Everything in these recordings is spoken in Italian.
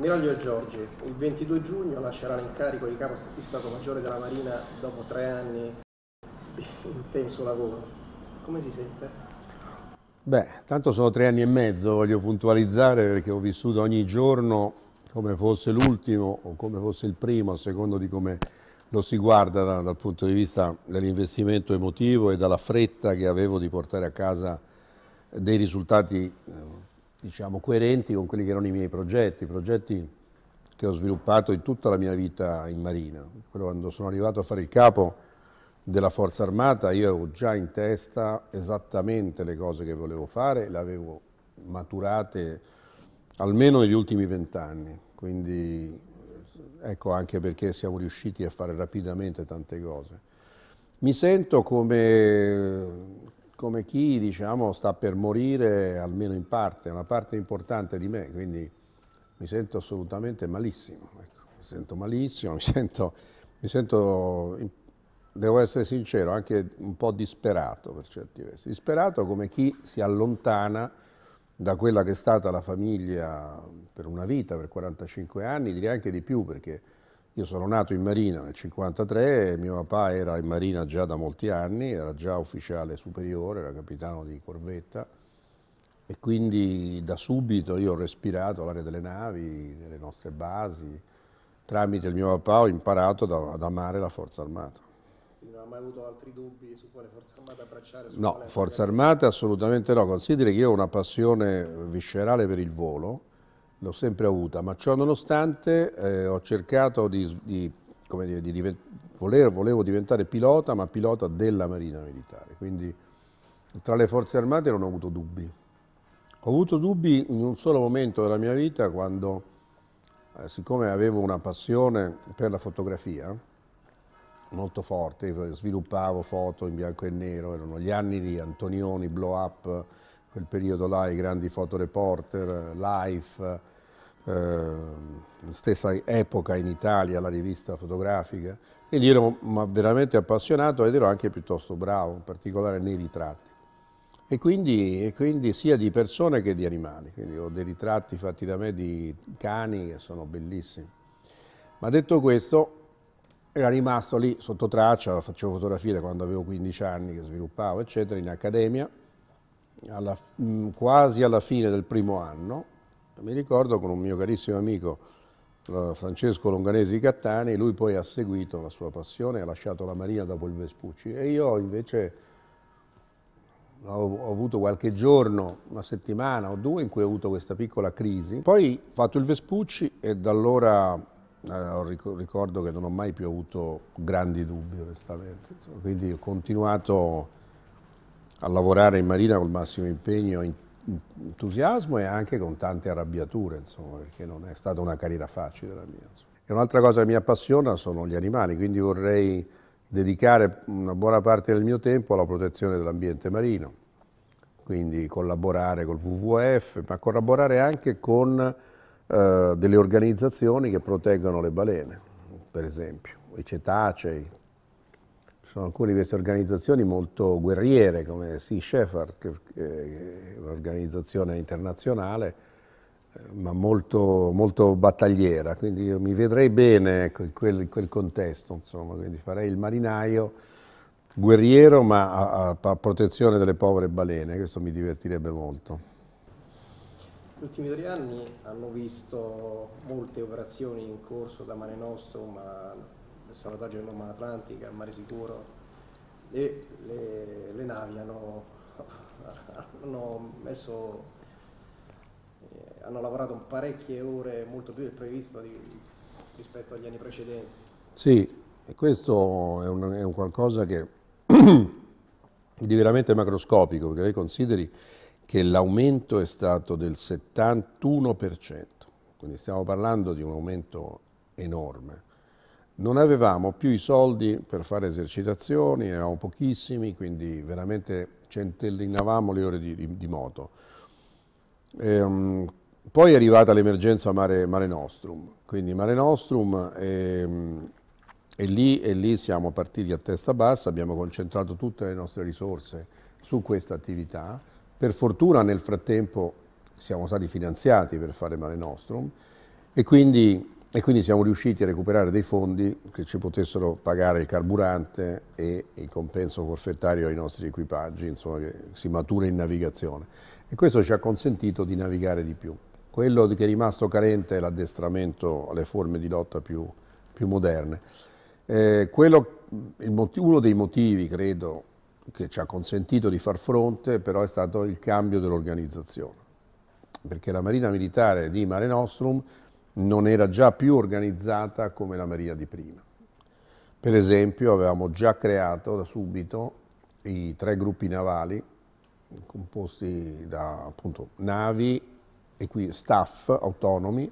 Ammiraglio Giorgi, il 22 giugno lascerà l'incarico di capo di Stato Maggiore della Marina dopo tre anni di intenso lavoro. Come si sente? Beh, tanto sono tre anni e mezzo, voglio puntualizzare perché ho vissuto ogni giorno come fosse l'ultimo o come fosse il primo, a secondo di come lo si guarda da, dal punto di vista dell'investimento emotivo e dalla fretta che avevo di portare a casa dei risultati eh, diciamo, coerenti con quelli che erano i miei progetti, progetti che ho sviluppato in tutta la mia vita in Marina. Quando sono arrivato a fare il capo della Forza Armata io avevo già in testa esattamente le cose che volevo fare, le avevo maturate almeno negli ultimi vent'anni, quindi ecco anche perché siamo riusciti a fare rapidamente tante cose. Mi sento come, come chi diciamo, sta per morire almeno in parte, una parte importante di me, quindi mi sento assolutamente malissimo, ecco. mi sento malissimo, mi sento, mi sento, devo essere sincero, anche un po' disperato per certi versi, disperato come chi si allontana da quella che è stata la famiglia per una vita, per 45 anni, direi anche di più perché io sono nato in Marina nel 1953, mio papà era in Marina già da molti anni, era già ufficiale superiore, era capitano di corvetta e quindi da subito io ho respirato l'aria delle navi, delle nostre basi, tramite il mio papà ho imparato da, ad amare la Forza Armata. Quindi non ha mai avuto altri dubbi su quale Forza Armata abbracciare? No, Forza Armata assolutamente no, consideri che io ho una passione viscerale per il volo, l'ho sempre avuta, ma ciò nonostante eh, ho cercato di, di, dire, di divent voler, volevo diventare pilota, ma pilota della Marina Militare, quindi tra le forze armate non ho avuto dubbi. Ho avuto dubbi in un solo momento della mia vita quando, eh, siccome avevo una passione per la fotografia, molto forte, sviluppavo foto in bianco e nero, erano gli anni di Antonioni, Blow Up, quel periodo là, i grandi fotoreporter, Life, Ehm, stessa epoca in Italia, la rivista fotografica, quindi ero veramente appassionato ed ero anche piuttosto bravo, in particolare nei ritratti. E quindi, e quindi, sia di persone che di animali. Quindi ho dei ritratti fatti da me di cani che sono bellissimi. Ma detto questo, era rimasto lì sotto traccia, facevo fotografie da quando avevo 15 anni che sviluppavo, eccetera, in accademia, alla, quasi alla fine del primo anno, mi ricordo con un mio carissimo amico eh, Francesco Longanesi Cattani, lui poi ha seguito la sua passione, ha lasciato la Marina dopo il Vespucci e io invece ho, avuto qualche giorno, una settimana o due in cui ho avuto questa piccola crisi. Poi ho fatto il Vespucci e da allora eh, ricordo che non ho mai più avuto grandi dubbi onestamente, quindi ho continuato a lavorare in Marina col massimo impegno, in entusiasmo e anche con tante arrabbiature, insomma, perché non è stata una carriera facile la mia. E un'altra cosa che mi appassiona sono gli animali, quindi vorrei dedicare una buona parte del mio tempo alla protezione dell'ambiente marino, quindi collaborare col WWF, ma collaborare anche con eh, delle organizzazioni che proteggono le balene, per esempio, i cetacei, sono alcune di queste organizzazioni molto guerriere come Sea Shepherd, che è un'organizzazione internazionale, eh, ma molto, molto, battagliera, quindi io mi vedrei bene ecco, in quel, quel, contesto, insomma, quindi farei il marinaio guerriero ma a, a, a protezione delle povere balene, questo mi divertirebbe molto. Gli ultimi tre anni hanno visto molte operazioni in corso da Mare Nostrum a salvataggio dell'Omma Atlantica, Mare Sicuro, e le, le navi hanno, hanno, messo, eh, hanno lavorato parecchie ore, molto più del previsto di, rispetto agli anni precedenti. Sì, e questo è un, è un qualcosa che di veramente macroscopico, perché lei consideri che l'aumento è stato del 71%, quindi stiamo parlando di un aumento enorme. Non avevamo più i soldi per fare esercitazioni, ne avevamo pochissimi, quindi veramente centellinavamo le ore di, di, di moto. E, um, poi è arrivata l'emergenza Mare, Mare, Nostrum, quindi Mare Nostrum e, ehm, e, lì, e lì siamo partiti a testa bassa, abbiamo concentrato tutte le nostre risorse su questa attività. Per fortuna nel frattempo siamo stati finanziati per fare Mare Nostrum e quindi e quindi siamo riusciti a recuperare dei fondi che ci potessero pagare il carburante e il compenso forfettario ai nostri equipaggi, insomma, che si matura in navigazione. E questo ci ha consentito di navigare di più. Quello che è rimasto carente è l'addestramento alle forme di lotta più, più moderne. Eh, quello, motivo, uno dei motivi, credo, che ci ha consentito di far fronte, però, è stato il cambio dell'organizzazione. Perché la Marina Militare di Mare Nostrum non era già più organizzata come la Maria di prima. Per esempio avevamo già creato da subito i tre gruppi navali composti da appunto, navi e qui staff autonomi,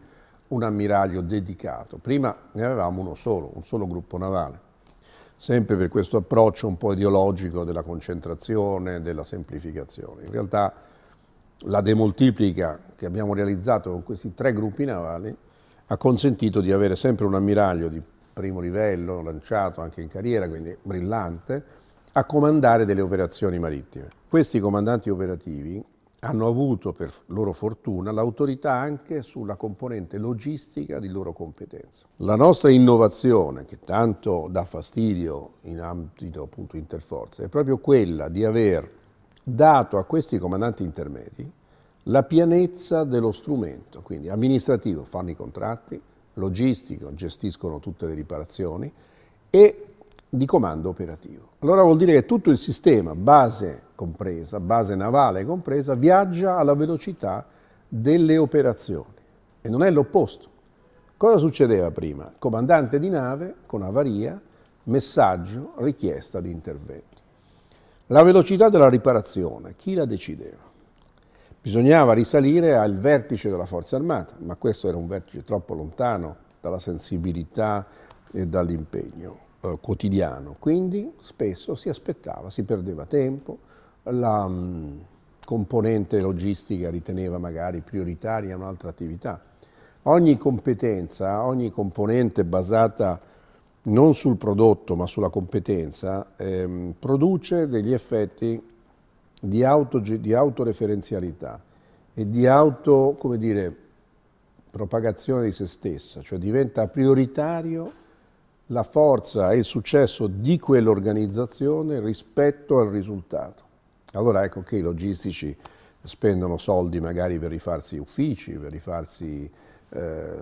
un ammiraglio dedicato. Prima ne avevamo uno solo, un solo gruppo navale, sempre per questo approccio un po' ideologico della concentrazione, della semplificazione. In realtà la demoltiplica che abbiamo realizzato con questi tre gruppi navali ha consentito di avere sempre un ammiraglio di primo livello, lanciato anche in carriera, quindi brillante, a comandare delle operazioni marittime. Questi comandanti operativi hanno avuto per loro fortuna l'autorità anche sulla componente logistica di loro competenza. La nostra innovazione, che tanto dà fastidio in ambito appunto interforze, è proprio quella di aver dato a questi comandanti intermedi la pienezza dello strumento, quindi amministrativo fanno i contratti, logistico gestiscono tutte le riparazioni e di comando operativo. Allora vuol dire che tutto il sistema, base compresa, base navale compresa, viaggia alla velocità delle operazioni e non è l'opposto. Cosa succedeva prima? Comandante di nave con avaria, messaggio, richiesta di intervento. La velocità della riparazione, chi la decideva? Bisognava risalire al vertice della forza armata, ma questo era un vertice troppo lontano dalla sensibilità e dall'impegno eh, quotidiano. Quindi spesso si aspettava, si perdeva tempo, la mh, mm, componente logistica riteneva magari prioritaria un'altra attività. Ogni competenza, ogni componente basata non sul prodotto ma sulla competenza, ehm, produce degli effetti di, auto, di autoreferenzialità e di auto, come dire, propagazione di se stessa, cioè diventa prioritario la forza e il successo di quell'organizzazione rispetto al risultato. Allora ecco che i logistici spendono soldi magari per rifarsi uffici, per rifarsi eh,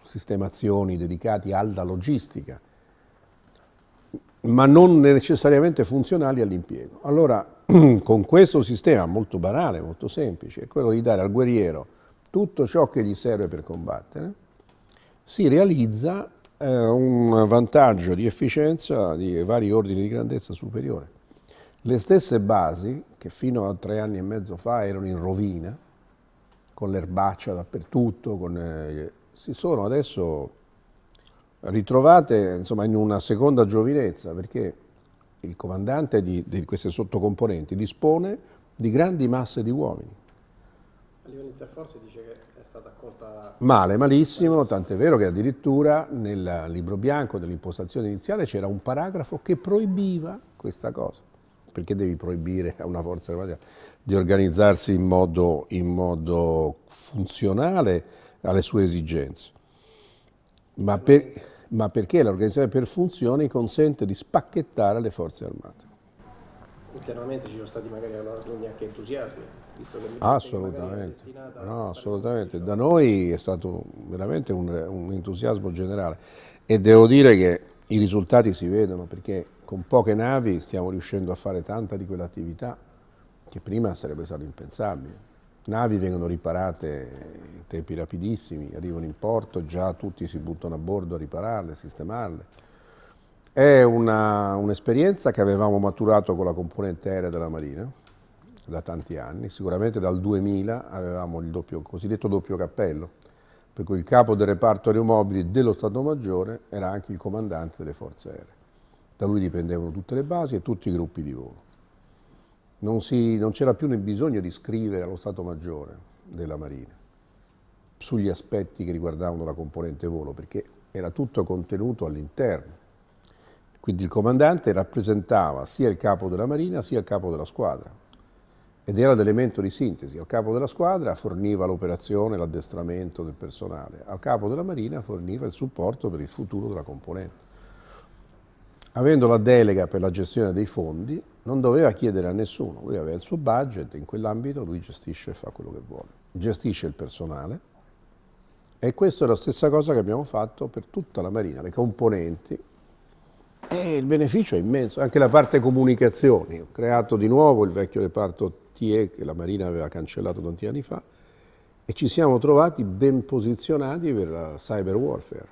sistemazioni dedicate alla logistica, ma non necessariamente funzionali all'impiego. Allora, con questo sistema molto banale, molto semplice, quello di dare al guerriero tutto ciò che gli serve per combattere, si realizza eh, un vantaggio di efficienza di vari ordini di grandezza superiore. Le stesse basi, che fino a tre anni e mezzo fa erano in rovina, con l'erbaccia dappertutto, con, eh, si sono adesso ritrovate insomma, in una seconda giovinezza perché il comandante di, di queste sottocomponenti dispone di grandi masse di uomini. A livello interforze dice che è stata accolta... Male, malissimo, tant'è vero che addirittura nel libro bianco dell'impostazione iniziale c'era un paragrafo che proibiva questa cosa. Perché devi proibire a una forza armata di organizzarsi in modo, in modo funzionale alle sue esigenze? Ma per, ma perché l'organizzazione per funzioni consente di spacchettare le forze armate. Internamente ci sono stati magari anche entusiasmi, visto che assolutamente, no, assolutamente. da noi è stato veramente un, un entusiasmo generale e devo dire che i risultati si vedono perché con poche navi stiamo riuscendo a fare tanta di quell'attività che prima sarebbe stato impensabile navi vengono riparate in tempi rapidissimi, arrivano in porto, già tutti si buttano a bordo a ripararle, a sistemarle. È un'esperienza che avevamo maturato con la componente aerea della Marina da tanti anni, sicuramente dal 2000 avevamo il, doppio, il cosiddetto doppio cappello, per cui il capo del reparto aeromobili dello Stato Maggiore era anche il comandante delle forze aeree. Da lui dipendevano tutte le basi e tutti i gruppi di volo non, si, non c'era più bisogno di scrivere allo Stato Maggiore della Marina sugli aspetti che riguardavano la componente volo, perché era tutto contenuto all'interno. Quindi il comandante rappresentava sia il capo della Marina sia il capo della squadra ed era l'elemento di sintesi. Al capo della squadra forniva l'operazione, l'addestramento del personale, al capo della Marina forniva il supporto per il futuro della componente. Avendo la delega per la gestione dei fondi, non doveva chiedere a nessuno, lui aveva il suo budget, in quell'ambito lui gestisce e fa quello che vuole, gestisce il personale e questa è la stessa cosa che abbiamo fatto per tutta la Marina, le componenti e il beneficio è immenso, anche la parte comunicazioni, ho creato di nuovo il vecchio reparto TE che la Marina aveva cancellato tanti anni fa e ci siamo trovati ben posizionati per la cyber warfare.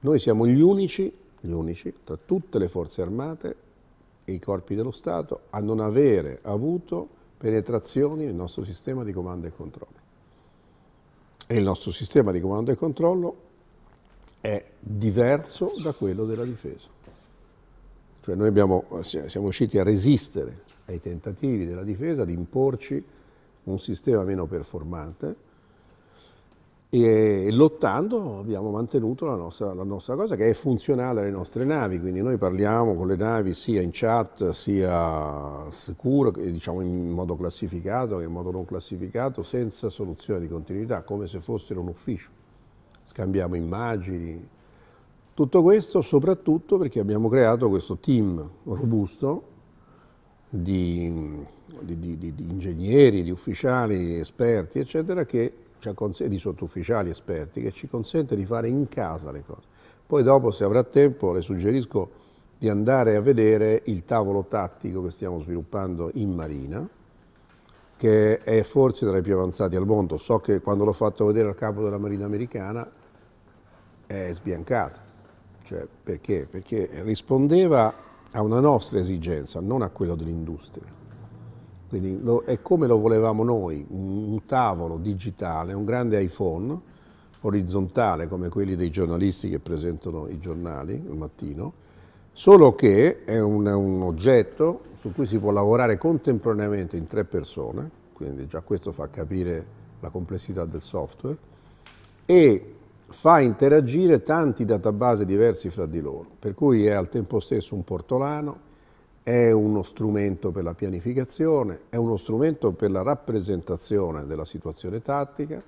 Noi siamo gli unici, gli unici tra tutte le forze armate e i corpi dello Stato a non avere avuto penetrazioni nel nostro sistema di comando e controllo. E il nostro sistema di comando e controllo è diverso da quello della difesa. Cioè noi abbiamo, siamo riusciti a resistere ai tentativi della difesa di imporci un sistema meno performante, e lottando abbiamo mantenuto la nostra, la nostra, cosa che è funzionale alle nostre navi, quindi noi parliamo con le navi sia in chat sia sicuro, diciamo in modo classificato che in modo non classificato, senza soluzione di continuità, come se fossero un ufficio. Scambiamo immagini, tutto questo soprattutto perché abbiamo creato questo team robusto di, di, di, di ingegneri, di ufficiali, esperti, eccetera, che cioè, di sottufficiali esperti, che ci consente di fare in casa le cose. Poi dopo, se avrà tempo, le suggerisco di andare a vedere il tavolo tattico che stiamo sviluppando in Marina, che è forse tra i più avanzati al mondo. So che quando l'ho fatto vedere al capo della Marina americana è sbiancato. Cioè, perché? Perché rispondeva a una nostra esigenza, non a quella dell'industria. Quindi lo, è come lo volevamo noi, un, un tavolo digitale, un grande iPhone orizzontale come quelli dei giornalisti che presentano i giornali al mattino, solo che è un, un, oggetto su cui si può lavorare contemporaneamente in tre persone, quindi già questo fa capire la complessità del software, e fa interagire tanti database diversi fra di loro, per cui è al tempo stesso un portolano, è uno strumento per la pianificazione, è uno strumento per la rappresentazione della situazione tattica,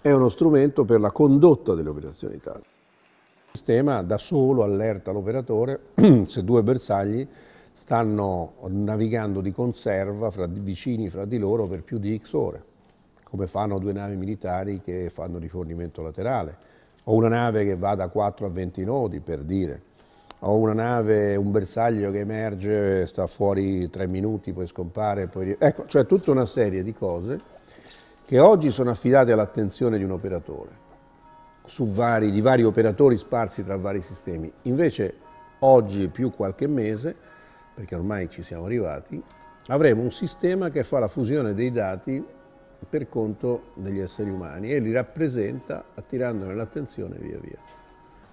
è uno strumento per la condotta delle operazioni tattiche. Il sistema da solo allerta l'operatore se due bersagli stanno navigando di conserva fra, vicini fra di loro per più di X ore, come fanno due navi militari che fanno rifornimento laterale, o una nave che va da 4 a 20 nodi per dire ho una nave, un bersaglio che emerge, sta fuori tre minuti, poi scompare, poi... Ecco, cioè tutta una serie di cose che oggi sono affidate all'attenzione di un operatore, vari, di vari operatori sparsi tra vari sistemi. Invece oggi più qualche mese, perché ormai ci siamo arrivati, avremo un sistema che fa la fusione dei dati per conto degli esseri umani e li rappresenta attirandone l'attenzione via via.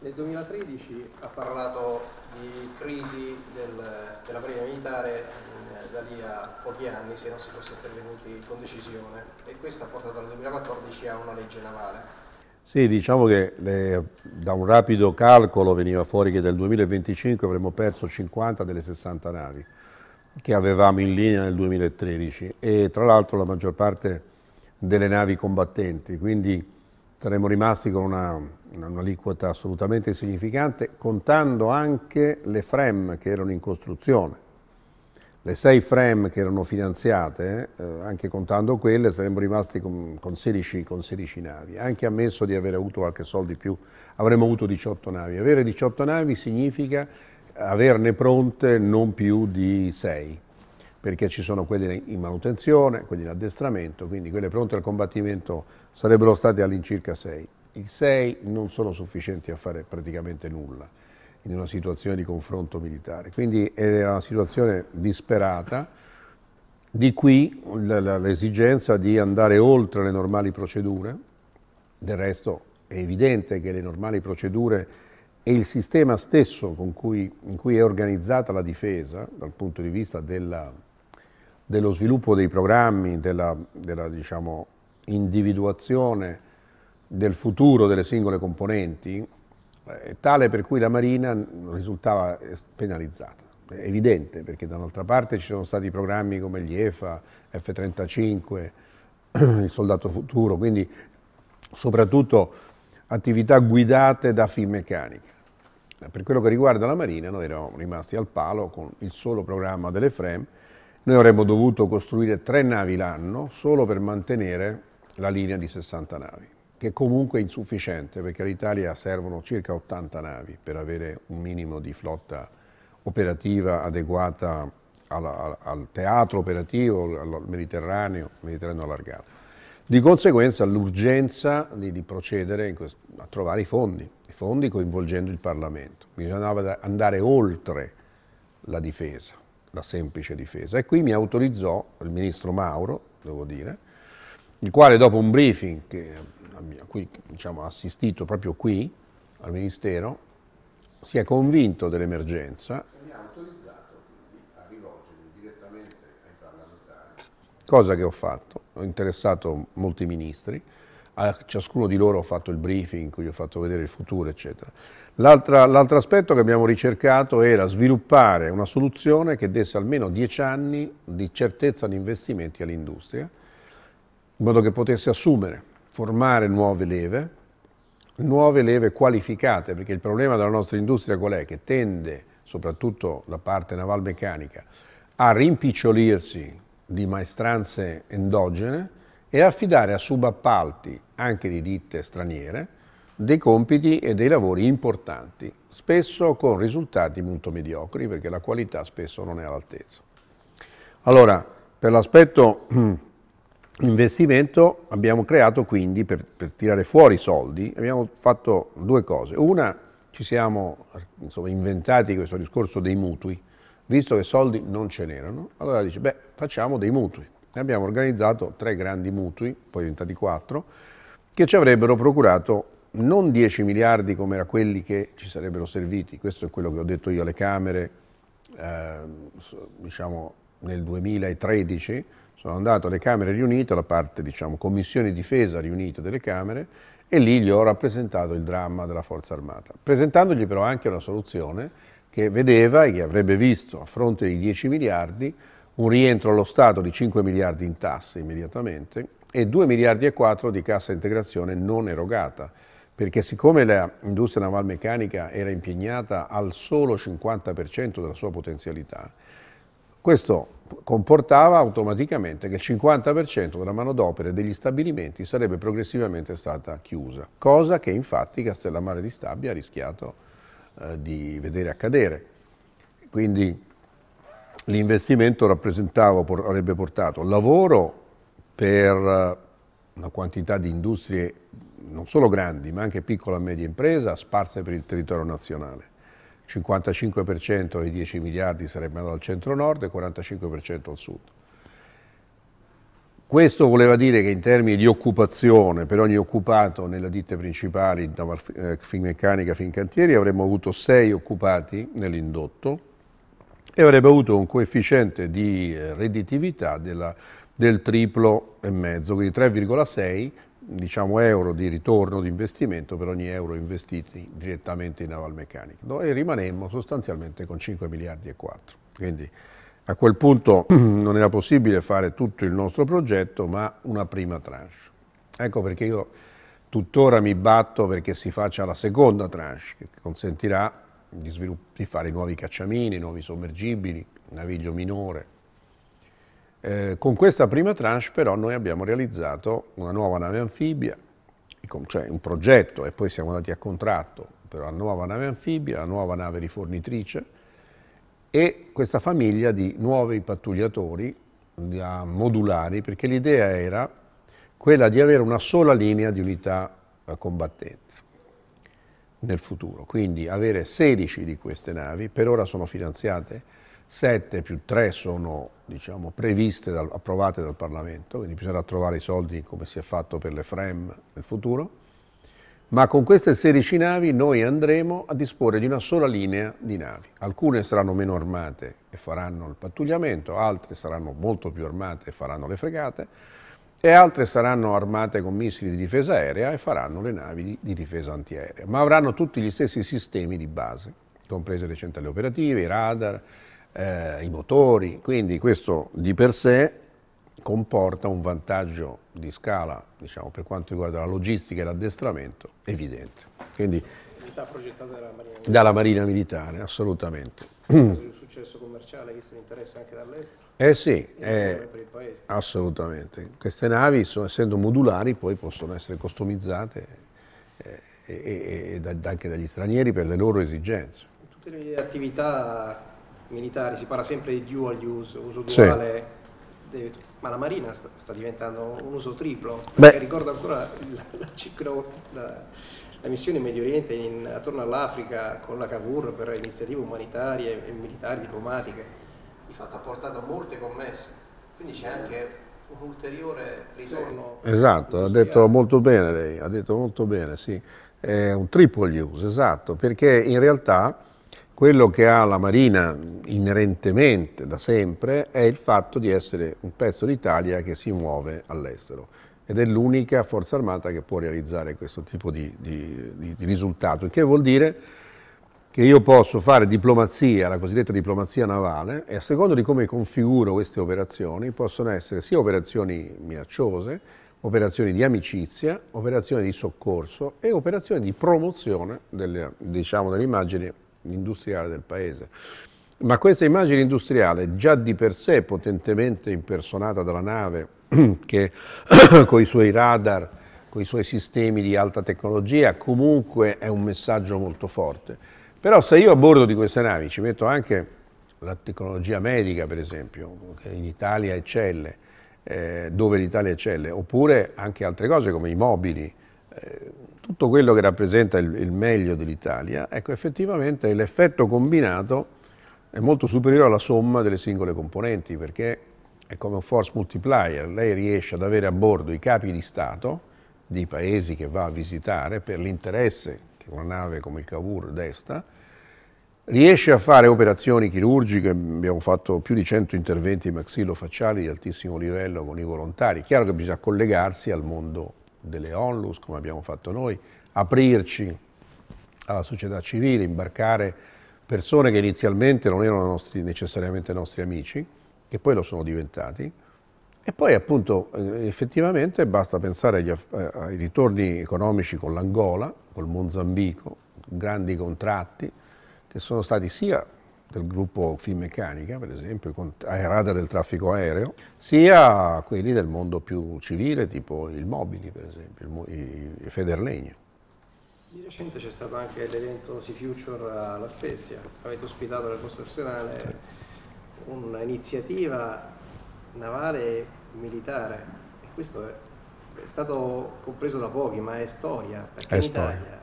Nel 2013 ha parlato di crisi del, della prima militare, eh, da lì a pochi anni se non si fosse intervenuti con decisione e questo ha portato nel 2014 a una legge navale. Sì, diciamo che le, da un rapido calcolo veniva fuori che dal 2025 avremmo perso 50 delle 60 navi che avevamo in linea nel 2013 e tra l'altro la maggior parte delle navi combattenti, quindi saremmo rimasti con una, un'aliquota assolutamente insignificante, contando anche le FREM che erano in costruzione. Le sei FREM che erano finanziate, eh, anche contando quelle, saremmo rimasti con, con, 16, con, 16, navi. Anche ammesso di aver avuto qualche soldo in più, avremmo avuto 18 navi. Avere 18 navi significa averne pronte non più di 6 perché ci sono quelle in manutenzione, quelle in addestramento, quindi quelle pronte al combattimento sarebbero state all'incirca 6. I 6 non sono sufficienti a fare praticamente nulla in una situazione di confronto militare, quindi era una situazione disperata, di qui l'esigenza di andare oltre le normali procedure, del resto è evidente che le normali procedure e il sistema stesso cui, in cui è organizzata la difesa dal punto di vista della dello sviluppo dei programmi, della, della diciamo, individuazione del futuro delle singole componenti, eh, tale per cui la Marina risultava penalizzata. È evidente perché da un'altra parte ci sono stati programmi come gli EFA, F-35, il Soldato Futuro, quindi soprattutto attività guidate da Finmeccanica. Per quello che riguarda la Marina, noi eravamo rimasti al palo con il solo programma delle FREM, noi avremmo dovuto costruire tre navi l'anno solo per mantenere la linea di 60 navi, che comunque è insufficiente perché all'Italia servono circa 80 navi per avere un minimo di flotta operativa adeguata alla, al teatro operativo, al Mediterraneo, Mediterraneo allargato. Di conseguenza l'urgenza di, di, procedere a trovare i fondi, i fondi coinvolgendo il Parlamento. Bisognava andare oltre la difesa la semplice difesa. E qui mi autorizzò il ministro Mauro, devo dire, il quale dopo un briefing che eh, a cui diciamo, assistito proprio qui al Ministero, si è convinto dell'emergenza. Mi ha autorizzato quindi a rivolgermi direttamente ai parlamentari. Cosa che ho fatto, ho interessato molti ministri a ciascuno di loro ho fatto il briefing, in ho fatto vedere il futuro, eccetera. L'altro aspetto che abbiamo ricercato era sviluppare una soluzione che desse almeno 10 anni di certezza di investimenti all'industria, in modo che potesse assumere, formare nuove leve, nuove leve qualificate, perché il problema della nostra industria qual è? Che tende, soprattutto la parte navalmeccanica, a rimpicciolirsi di maestranze endogene, e affidare a subappalti, anche di ditte straniere, dei compiti e dei lavori importanti, spesso con risultati molto mediocri perché la qualità spesso non è all'altezza. Allora, per l'aspetto investimento abbiamo creato quindi, per, per, tirare fuori i soldi, abbiamo fatto due cose. Una, ci siamo insomma, inventati questo discorso dei mutui, visto che soldi non ce n'erano, allora dice, beh, facciamo dei mutui abbiamo organizzato tre grandi mutui, poi diventati quattro, che ci avrebbero procurato non 10 miliardi come era quelli che ci sarebbero serviti, questo è quello che ho detto io alle Camere, eh, diciamo nel 2013, sono andato alle Camere riunite, la parte diciamo Commissione Difesa riunita delle Camere, e lì gli ho rappresentato il dramma della Forza Armata, presentandogli però anche una soluzione che vedeva e che avrebbe visto a fronte di 10 miliardi un rientro allo Stato di 5 miliardi in tasse immediatamente e 2 miliardi e 4 di cassa integrazione non erogata, perché siccome l'industria navalmeccanica era impegnata al solo 50% della sua potenzialità, questo comportava automaticamente che il 50% della manodopera e degli stabilimenti sarebbe progressivamente stata chiusa, cosa che infatti Castellammare di Stabia ha rischiato eh, di vedere accadere. Quindi l'investimento avrebbe portato lavoro per eh, una quantità di industrie non solo grandi ma anche piccola e media impresa sparse per il territorio nazionale. Il 55% dei 10 miliardi sarebbe andato al centro-nord e il 45% al sud. Questo voleva dire che in termini di occupazione, per ogni occupato nelle ditte principali, da eh, Finmeccanica, Fincantieri, avremmo avuto 6 occupati nell'indotto, e avrebbe avuto un coefficiente di eh, redditività della, del triplo e mezzo, quindi 3,6 diciamo, euro di ritorno di investimento per ogni euro investito direttamente in navalmeccanica no? e rimanemmo sostanzialmente con 5 miliardi e 4. Quindi a quel punto non era possibile fare tutto il nostro progetto ma una prima tranche. Ecco perché io tuttora mi batto perché si faccia la seconda tranche che consentirà di, svilupp- di fare nuovi cacciamini, nuovi sommergibili, naviglio minore. Eh, con questa prima tranche però noi abbiamo realizzato una nuova nave anfibia, cioè un progetto e poi siamo andati a contratto per la nuova nave anfibia, la nuova nave rifornitrice e questa famiglia di nuovi pattugliatori da modulari perché l'idea era quella di avere una sola linea di unità combattenti nel futuro. Quindi avere 16 di queste navi, per ora sono finanziate, 7 più 3 sono diciamo, previste, dal, approvate dal Parlamento, quindi bisognerà trovare i soldi come si è fatto per le FREM nel futuro, ma con queste 16 navi noi andremo a disporre di una sola linea di navi. Alcune saranno meno armate e faranno il pattugliamento, altre saranno molto più armate e faranno le fregate, e altre saranno armate con missili di difesa aerea e faranno le navi di, di difesa antiaerea, ma avranno tutti gli stessi sistemi di base, comprese le centrali operative, i radar, eh, i motori, quindi questo di per sé comporta un vantaggio di scala diciamo, per quanto riguarda la logistica e l'addestramento evidente. Quindi, dalla Marina Militare, assolutamente di un successo commerciale visto l'interesse anche dall'estero? Eh sì, eh, assolutamente. Queste navi, essendo modulari, poi possono essere customizzate eh, e, e, e, anche dagli stranieri per le loro esigenze. In tutte le attività militari si parla sempre di dual use, uso duale. Sì. Ma la marina sta, sta, diventando un uso triplo, Beh. ricordo ancora la, la, ciclo, la la missione in Medio Oriente in, attorno all'Africa con la Cavour per iniziative umanitarie e militari, diplomatiche, di fatto ha portato molte commesse, quindi c'è anche un ulteriore ritorno. Esatto, ha detto molto bene lei, ha detto molto bene, sì. È un triple use, esatto, perché in realtà quello che ha la Marina inerentemente da sempre è il fatto di essere un pezzo d'Italia che si muove all'estero ed è l'unica forza armata che può realizzare questo tipo di, di, di, di risultato, il che vuol dire che io posso fare diplomazia, la cosiddetta diplomazia navale, e a seconda di come configuro queste operazioni, possono essere sia operazioni minacciose, operazioni di amicizia, operazioni di soccorso e operazioni di promozione delle, diciamo, dell'immagine industriale del paese. Ma questa immagine industriale, già di per sé potentemente impersonata dalla nave che con i suoi radar, con i suoi sistemi di alta tecnologia, comunque è un messaggio molto forte. Però se io a bordo di queste navi ci metto anche la tecnologia medica, per esempio, che in Italia eccelle, eh, dove l'Italia eccelle, oppure anche altre cose come i mobili, eh, tutto quello che rappresenta il, il meglio dell'Italia, ecco effettivamente l'effetto combinato è molto superiore alla somma delle singole componenti, perché è come un force multiplier, lei riesce ad avere a bordo i capi di Stato di paesi che va a visitare per l'interesse che una nave come il Cavour desta, riesce a fare operazioni chirurgiche, abbiamo fatto più di 100 interventi maxillofacciali di altissimo livello con i volontari, chiaro che bisogna collegarsi al mondo delle onlus come abbiamo fatto noi, aprirci alla società civile, imbarcare persone che inizialmente non erano nostri, necessariamente nostri amici, che poi lo sono diventati, e poi appunto eh, effettivamente basta pensare agli, eh, ai ritorni economici con l'Angola, col Mozambico, grandi contratti che sono stati sia del gruppo Finmeccanica, per esempio, con Aerada del traffico aereo, sia quelli del mondo più civile, tipo il Mobili, per esempio, il, il Federlegno. Di recente c'è stato anche l'evento Sea Future alla Spezia, avete ospitato nel vostro arsenale un'iniziativa navale militare e questo è, è, stato compreso da pochi ma è storia perché è in storia. Italia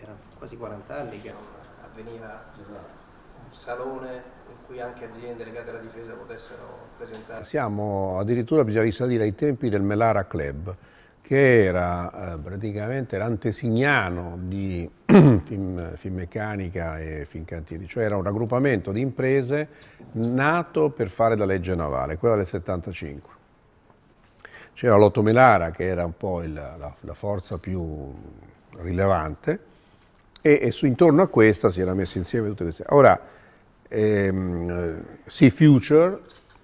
erano quasi 40 anni che non avveniva un salone in cui anche aziende legate alla difesa potessero presentare. Siamo addirittura bisogna risalire ai tempi del Melara Club che era eh, praticamente l'antesignano di Finmeccanica fin meccanica e Cantieri, cioè era un raggruppamento di imprese nato per fare la legge navale, quella del 75. C'era Lotto Melara che era un po' il, la, la, forza più rilevante e, e su, intorno a questa si era messo insieme tutte queste. Ora, ehm, Sea Future,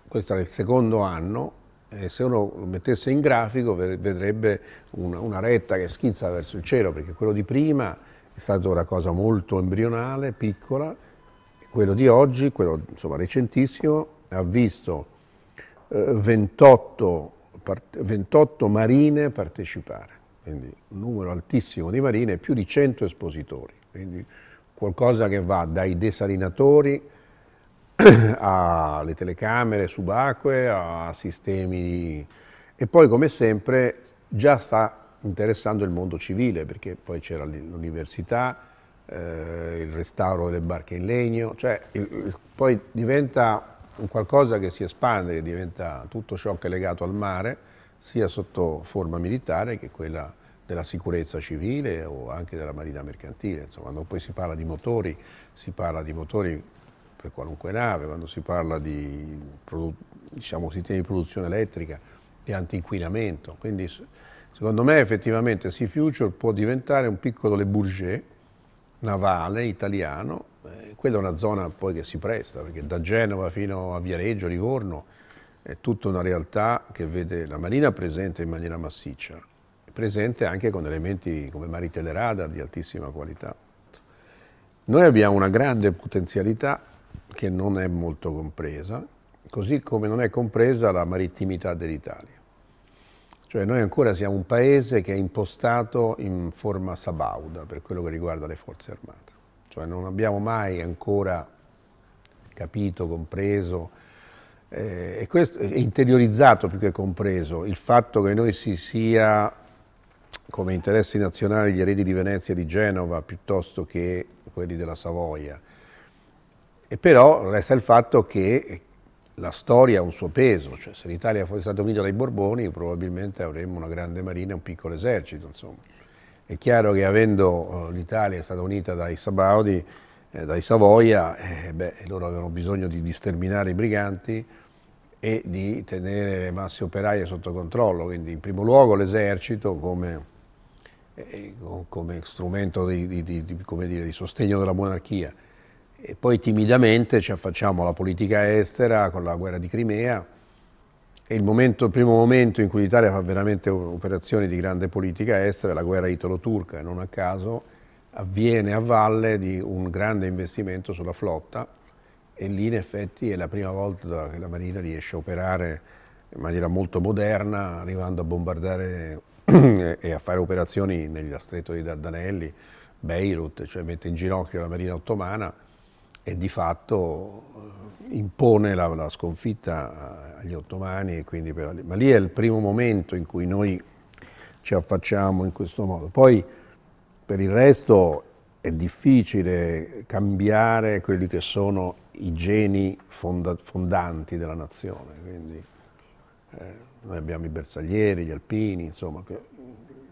questo era il secondo anno, eh, se uno lo mettesse in grafico vedrebbe una, una retta che schizza verso il cielo perché quello di prima stata una cosa molto embrionale, piccola. Quello di oggi, quello insomma, recentissimo, ha visto eh, 28, 28 marine partecipare, quindi un numero altissimo di marine e più di 100 espositori, quindi qualcosa che va dai desalinatori alle telecamere subacquee, a sistemi... E poi come sempre già sta interessando il mondo civile, perché poi c'era l'università, eh, il restauro delle barche in legno, cioè il, il, poi diventa qualcosa che si espande, che diventa tutto ciò che è legato al mare, sia sotto forma militare che quella della sicurezza civile o anche della marina mercantile. Insomma, quando poi si parla di motori, si parla di motori per qualunque nave, quando si parla di diciamo, sistemi di produzione elettrica, e antinquinamento. Quindi Secondo me effettivamente Sea Future può diventare un piccolo Le Bourget navale italiano, eh, quella è una zona poi che si presta, perché da Genova fino a Viareggio, Livorno, è tutta una realtà che vede la marina presente in maniera massiccia, presente anche con elementi come mari Radar di altissima qualità. Noi abbiamo una grande potenzialità che non è molto compresa, così come non è compresa la marittimità dell'Italia. Cioè noi ancora siamo un paese che è impostato in forma sabauda per quello che riguarda le forze armate. Cioè non abbiamo mai ancora capito, compreso eh, e questo, interiorizzato più che compreso il fatto che noi si sia come interessi nazionali gli eredi di Venezia e di Genova piuttosto che quelli della Savoia. E però resta il fatto che la storia ha un suo peso, cioè se l'Italia fosse stata unita dai Borboni probabilmente avremmo una grande marina e un piccolo esercito, insomma. È chiaro che avendo eh, l'Italia stata unita dai Sabaudi, eh, dai Savoia, eh, beh, loro avevano bisogno di, di sterminare i briganti e di tenere le masse operaie sotto controllo, quindi in primo luogo l'esercito come, eh, come, strumento di, di, di, come dire, di sostegno della monarchia, e poi timidamente ci affacciamo alla politica estera con la guerra di Crimea e il, momento, il primo momento in cui l'Italia fa veramente operazioni di grande politica estera è la guerra italo-turca non a caso avviene a valle di un grande investimento sulla flotta e lì in effetti è la prima volta che la Marina riesce a operare in maniera molto moderna arrivando a bombardare e a fare operazioni negli stretto di Dardanelli, Beirut, cioè mette in ginocchio la Marina ottomana e di fatto eh, impone la, la sconfitta eh, agli ottomani, per, ma lì è il primo momento in cui noi ci affacciamo in questo modo. Poi per il resto è difficile cambiare quelli che sono i geni fonda, fondanti della nazione, quindi eh, noi abbiamo i bersaglieri, gli alpini, insomma, che,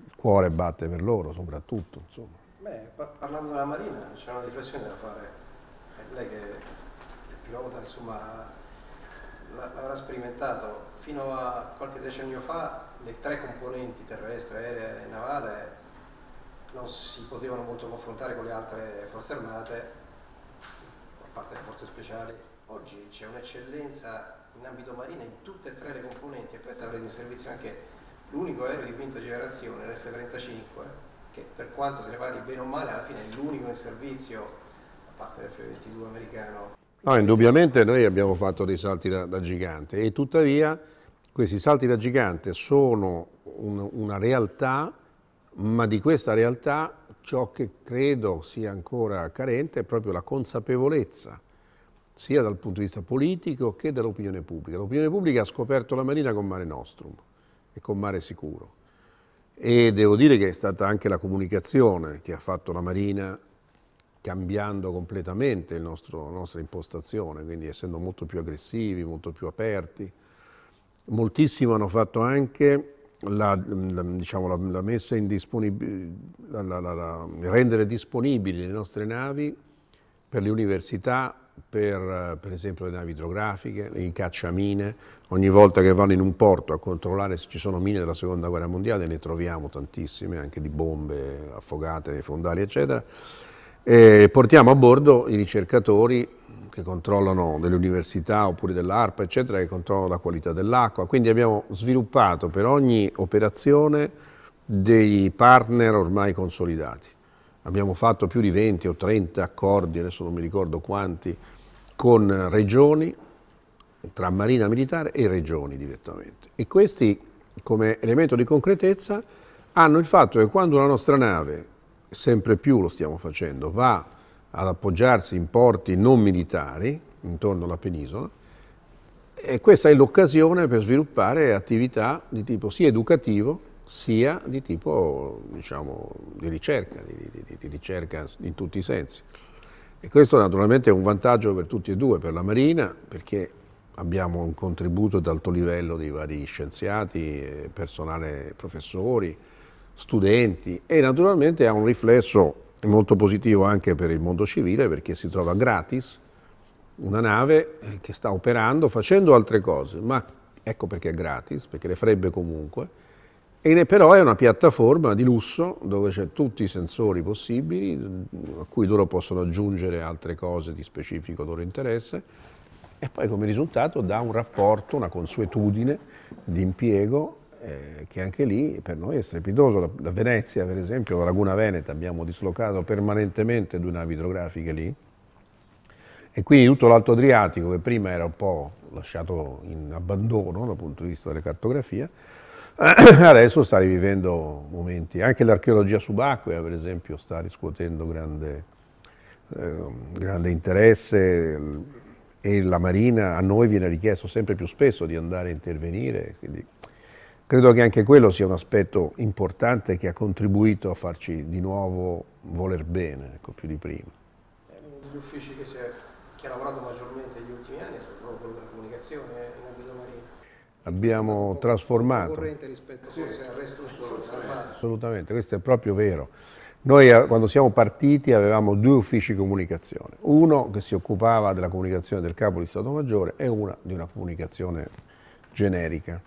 il cuore batte per loro soprattutto. Beh, parlando della Marina c'è una riflessione da fare lei che il pilota insomma l'avrà sperimentato fino a qualche decennio fa le tre componenti terrestre, aerea e navale non si potevano molto confrontare con le altre forze armate a parte le forze speciali oggi c'è un'eccellenza in ambito marina in tutte e tre le componenti e questa avrete in servizio anche l'unico aereo di quinta generazione, l'F-35 che per quanto se ne parli bene o male alla fine è l'unico in servizio parte del F22 americano. No, indubbiamente noi abbiamo fatto dei salti da, da gigante e tuttavia questi salti da gigante sono un, una realtà, ma di questa realtà ciò che credo sia ancora carente è proprio la consapevolezza, sia dal punto di vista politico che dell'opinione pubblica. L'opinione pubblica ha scoperto la Marina con Mare Nostrum e con Mare Sicuro e devo dire che è stata anche la comunicazione che ha fatto la Marina cambiando completamente nostro, la nostra impostazione, quindi essendo molto più aggressivi, molto più aperti. Moltissimo hanno fatto anche la, la, diciamo, la, la messa in disponibilità, rendere disponibili le nostre navi per le università, per, per esempio le navi idrografiche, in cacciamine, ogni volta che vanno in un porto a controllare se ci sono mine della seconda guerra mondiale ne troviamo tantissime, anche di bombe affogate, nei fondali eccetera e portiamo a bordo i ricercatori che controllano delle università oppure dell'ARPA, eccetera, che controllano la qualità dell'acqua. Quindi abbiamo sviluppato per ogni operazione dei partner ormai consolidati. Abbiamo fatto più di 20 o 30 accordi, adesso non mi ricordo quanti, con regioni, tra marina militare e regioni direttamente. E questi, come elemento di concretezza, hanno il fatto che quando una nostra nave sempre più lo stiamo facendo, va ad appoggiarsi in porti non militari intorno alla penisola e questa è l'occasione per sviluppare attività di tipo sia educativo sia di tipo diciamo, di ricerca, di, di, di ricerca in tutti i sensi. E questo naturalmente è un vantaggio per tutti e due, per la Marina, perché abbiamo un contributo d'alto livello di vari scienziati, eh, personale, professori, studenti e naturalmente ha un riflesso molto positivo anche per il mondo civile perché si trova gratis una nave eh, che sta operando facendo altre cose, ma ecco perché è gratis, perché le farebbe comunque, e però è una piattaforma di lusso dove c'è tutti i sensori possibili a cui loro possono aggiungere altre cose di specifico loro interesse e poi come risultato dà un rapporto, una consuetudine di impiego eh, che anche lì per noi è strepitoso. La, la Venezia, per esempio, la Laguna Veneta, abbiamo dislocato permanentemente due navi idrografiche lì e quindi tutto l'Alto Adriatico, che prima era un po' lasciato in abbandono dal punto di vista delle cartografie, adesso sta rivivendo momenti. Anche l'archeologia subacquea, per esempio, sta riscuotendo grande, eh, grande interesse e la Marina a noi viene richiesto sempre più spesso di andare a intervenire, quindi Credo che anche quello sia un aspetto importante che ha contribuito a farci di nuovo voler bene, ecco, più di prima. Eh, uno degli uffici che, è, che ha lavorato maggiormente negli ultimi anni è stato proprio quello della comunicazione eh, in ambito marino. Abbiamo trasformato. Corrente rispetto forse al resto del forza armate. Assolutamente, questo è proprio vero. Noi eh, quando siamo partiti avevamo due uffici comunicazione, uno che si occupava della comunicazione del capo di Stato Maggiore e una di una comunicazione generica.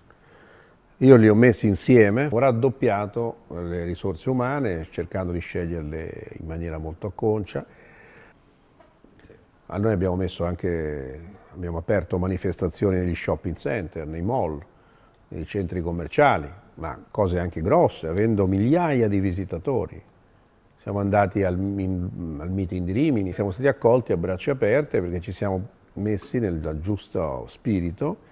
Io li ho messi insieme, ho raddoppiato eh, le risorse umane cercando di sceglierle in maniera molto acconcia. A noi abbiamo, anche, abbiamo aperto manifestazioni negli shopping center, nei mall, nei centri commerciali, ma cose anche grosse, avendo migliaia di visitatori. Siamo andati al, in, al meeting di Rimini, siamo stati accolti a braccia aperte perché ci siamo messi nel giusto spirito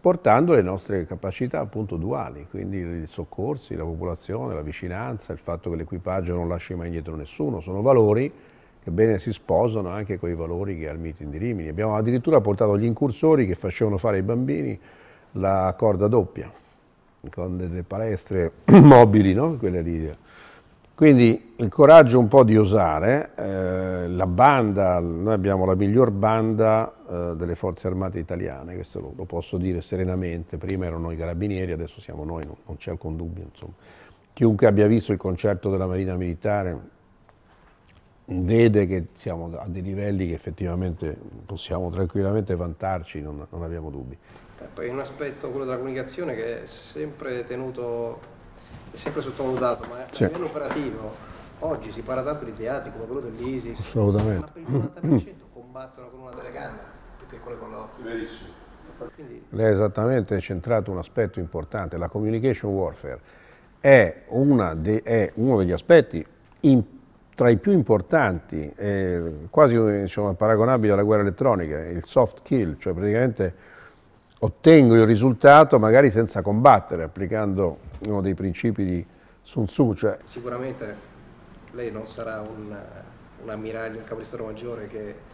portando le nostre capacità appunto duali, quindi i soccorsi, la popolazione, la vicinanza, il fatto che l'equipaggio non lasci mai indietro nessuno, sono valori che bene si sposano anche con i valori che al meeting di Rimini. Abbiamo addirittura portato gli incursori che facevano fare ai bambini la corda doppia, con delle palestre mobili, no? quelle lì. Quindi il coraggio un po' di osare, eh, la banda, noi abbiamo la miglior banda eh, delle forze armate italiane, questo lo, lo, posso dire serenamente, prima erano i carabinieri, adesso siamo noi, non, non c'è alcun dubbio. Insomma. Chiunque abbia visto il concerto della Marina Militare vede che siamo a dei livelli che effettivamente possiamo tranquillamente vantarci, non, non abbiamo dubbi. E eh, poi un aspetto, quello della comunicazione, che è sempre tenuto, è sempre sottovalutato, ma sì. a livello operativo oggi si parla tanto di teatri come quello dell'ISIS, assolutamente. ma per il 90% combattono con una telecamera che quelle con l'ottica. Verissimo. Quindi... Lei esattamente centrato un aspetto importante, la communication warfare è, de, è uno degli aspetti in, tra i più importanti, eh, quasi insomma, paragonabile alla guerra elettronica, il soft kill, cioè praticamente ottengo il risultato magari senza combattere, applicando uno dei principi di Sun Tzu. Cioè... Sicuramente lei non sarà un, un ammiraglio, un Stato maggiore che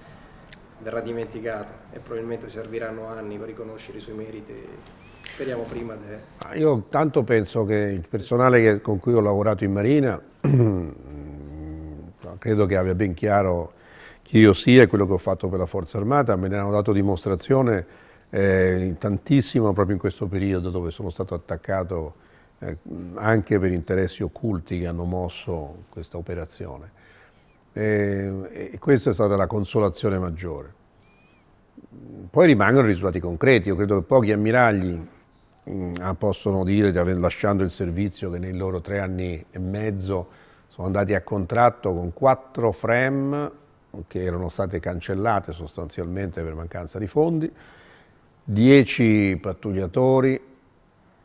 verrà dimenticato e probabilmente serviranno anni per riconoscere i suoi meriti. Speriamo prima de... Ah, io intanto penso che il personale che, con cui ho lavorato in Marina mm, credo che abbia ben chiaro chi io sia e quello che ho fatto per la Forza Armata, me ne hanno dato dimostrazione eh, tantissimo proprio in questo periodo dove sono stato attaccato eh, anche per interessi occulti che hanno mosso questa operazione. Eh, e, questa è stata la consolazione maggiore. Poi rimangono i risultati concreti, io credo che pochi ammiragli mh, mm, possono dire di aver lasciato il servizio che nei loro tre anni e mezzo sono andati a contratto con quattro frame che erano state cancellate sostanzialmente per mancanza di fondi, dieci pattugliatori,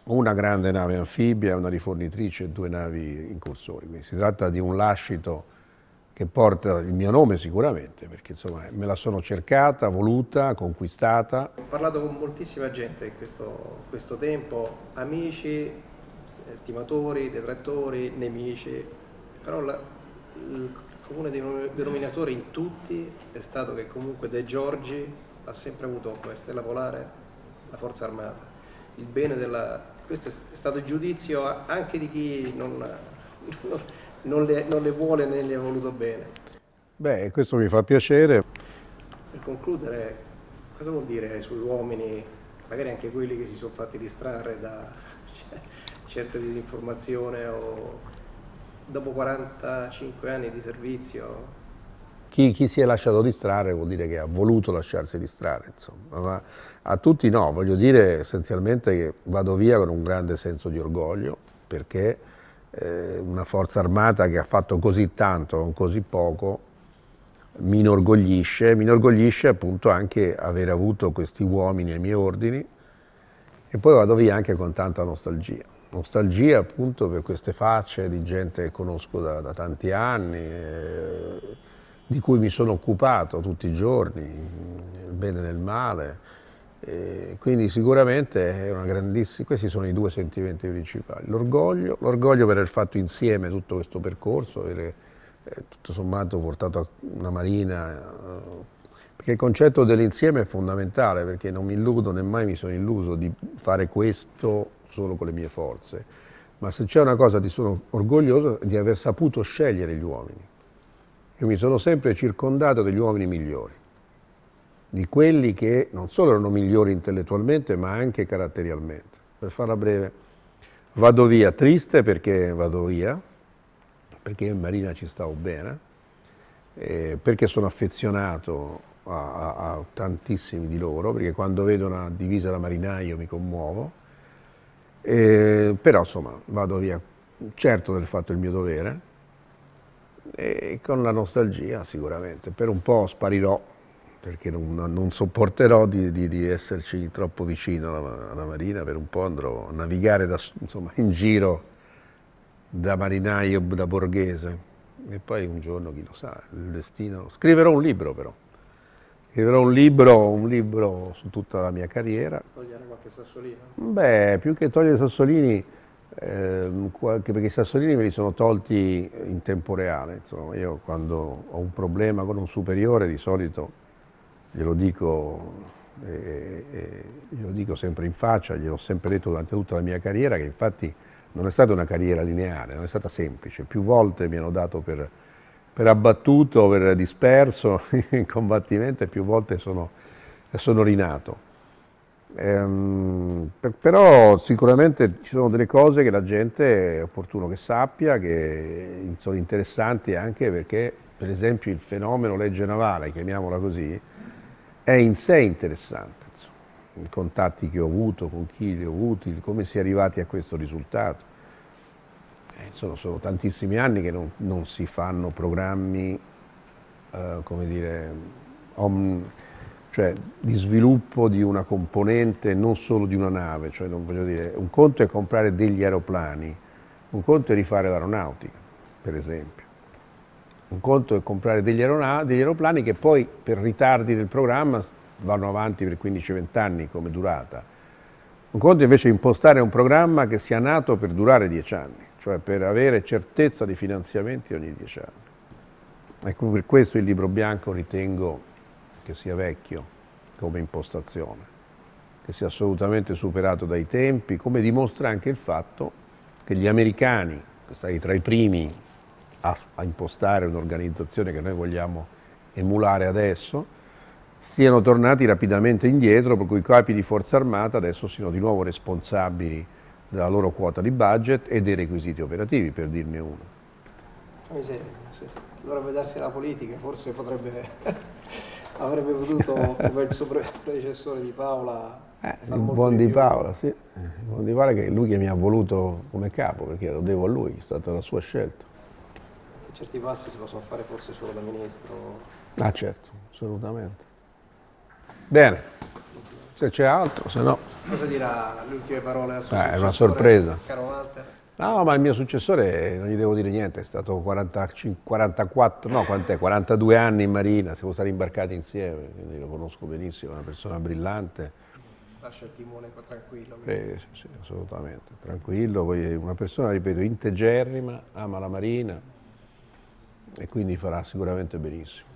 una grande nave anfibia, una rifornitrice e due navi incursori. Quindi si tratta di un lascito che porta il mio nome sicuramente, perché insomma me la sono cercata, voluta, conquistata. Ho parlato con moltissima gente in questo, questo tempo, amici, stimatori, detrattori, nemici, però la, il comune denominatore in tutti è stato che comunque De Giorgi ha sempre avuto come stella polare la forza armata. Il bene della... Questo è stato il giudizio anche di chi non, non non le, non le vuole né le ha voluto bene. Beh, questo mi fa piacere. Per concludere, cosa vuol dire sugli uomini, magari anche quelli che si sono fatti distrarre da certa disinformazione o dopo 45 anni di servizio? Chi, chi, si è lasciato distrarre vuol dire che ha voluto lasciarsi distrarre, insomma. Ma a tutti no, voglio dire essenzialmente che vado via con un grande senso di orgoglio perché eh, una forza armata che ha fatto così tanto con così poco mi inorgoglisce, mi inorgoglisce appunto anche aver avuto questi uomini ai miei ordini e poi vado via anche con tanta nostalgia. Nostalgia appunto per queste facce di gente che conosco da, da tanti anni, eh, di cui mi sono occupato tutti i giorni, nel bene e nel male, e quindi sicuramente è una grandissima, questi sono i due sentimenti principali, l'orgoglio, l'orgoglio per aver fatto insieme tutto questo percorso, avere eh, tutto sommato portato a una marina, eh, perché il concetto dell'insieme è fondamentale, perché non mi illudo, né mai mi sono illuso di fare questo solo con le mie forze, ma se c'è una cosa ti sono orgoglioso è di aver saputo scegliere gli uomini, io mi sono sempre circondato degli uomini migliori di quelli che non solo erano migliori intellettualmente ma anche caratterialmente. Per farla breve, vado via triste perché vado via, perché in Marina ci stavo bene, eh, perché sono affezionato a, a, a, tantissimi di loro, perché quando vedo una divisa da marinaio mi commuovo, eh, però insomma vado via certo del fatto il mio dovere e con la nostalgia sicuramente, per un po' sparirò perché non, non sopporterò di, di, di, esserci troppo vicino alla, alla, marina, per un po' andrò a navigare da, insomma, in giro da marinaio, da borghese e poi un giorno, chi lo sa, il destino... Scriverò un libro però, scriverò un libro, un libro su tutta la mia carriera. Togliere qualche sassolino? Beh, più che togliere sassolini, eh, perché i sassolini me li sono tolti in tempo reale, insomma, io quando ho un problema con un superiore di solito glielo dico, eh, eh, glielo dico sempre in faccia, glielo ho sempre detto durante tutta la mia carriera, che infatti non è stata una carriera lineare, non è stata semplice, più volte mi hanno dato per, per abbattuto, per disperso in combattimento e più volte sono, sono rinato. Ehm, però sicuramente ci sono delle cose che la gente è opportuno che sappia, che sono interessanti anche perché per esempio il fenomeno legge navale, chiamiamola così, è in sé interessante, insomma. i contatti che ho avuto, con chi li ho avuti, come si è arrivati a questo risultato. Eh, insomma, sono tantissimi anni che non, non si fanno programmi, eh, come dire, om, cioè di sviluppo di una componente, non solo di una nave, cioè non voglio dire, un conto è comprare degli aeroplani, un conto è rifare l'aeronautica, per esempio un conto è comprare degli, degli aeroplani che poi per ritardi del programma vanno avanti per 15-20 anni come durata. Un conto invece è impostare un programma che sia nato per durare 10 anni, cioè per avere certezza di finanziamenti ogni 10 anni. Ecco per questo il libro bianco ritengo che sia vecchio come impostazione, che sia assolutamente superato dai tempi, come dimostra anche il fatto che gli americani, stati tra i primi a, a impostare un'organizzazione che noi vogliamo emulare adesso, siano tornati rapidamente indietro, per cui i capi di forza armata adesso siano di nuovo responsabili della loro quota di budget e dei requisiti operativi, per dirne uno. Eh Dovrebbe darsi la politica, forse potrebbe, avrebbe potuto, come il suo predecessore di Paola... Eh, il buon di, di Paola, sì. Il buon di Paola che lui che mi ha voluto come capo, perché lo devo a lui, è stata la sua scelta certi passi si possono fare forse solo da ministro. Ah certo, assolutamente. Bene, se c'è altro, se no... Cosa dirà le ultime parole al suo eh, È una sorpresa. Caro Walter. No, ma il mio successore, non gli devo dire niente, è stato 45, 44, no, quant'è? 42 anni in Marina, siamo stati imbarcati insieme, quindi lo conosco benissimo, è una persona brillante lascia il timone qua tranquillo. Eh, sì, sì, assolutamente, tranquillo. Poi una persona, ripeto, integerrima, ama la marina, e quindi farà sicuramente benissimo.